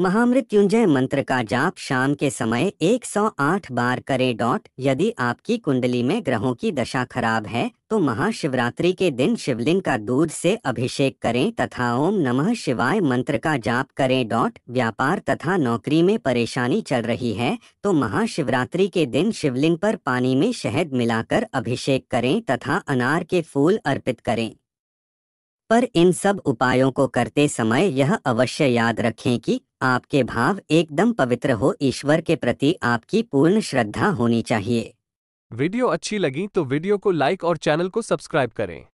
महामृत्युंजय मंत्र का जाप शाम के समय 108 बार करें डॉट यदि आपकी कुंडली में ग्रहों की दशा खराब है तो महाशिवरात्रि के दिन शिवलिंग का दूध से अभिषेक करें तथा ओम नमः शिवाय मंत्र का जाप करें डॉट व्यापार तथा नौकरी में परेशानी चल रही है तो महाशिवरात्रि के दिन शिवलिंग पर पानी में शहद मिलाकर अभिषेक करें तथा अनार के फूल अर्पित करें पर इन सब उपायों को करते समय यह अवश्य याद रखें कि आपके भाव एकदम पवित्र हो ईश्वर के प्रति आपकी पूर्ण श्रद्धा होनी चाहिए वीडियो अच्छी लगी तो वीडियो को लाइक और चैनल को सब्सक्राइब करें